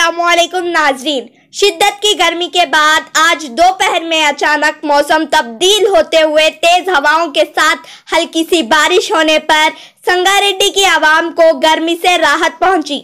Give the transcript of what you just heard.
असलकुम नाजरीन शिद्दत की गर्मी के बाद आज दोपहर में अचानक मौसम तब्दील होते हुए तेज हवाओं के साथ हल्की सी बारिश होने पर संगारेड्डी की आवाम को गर्मी से राहत पहुंची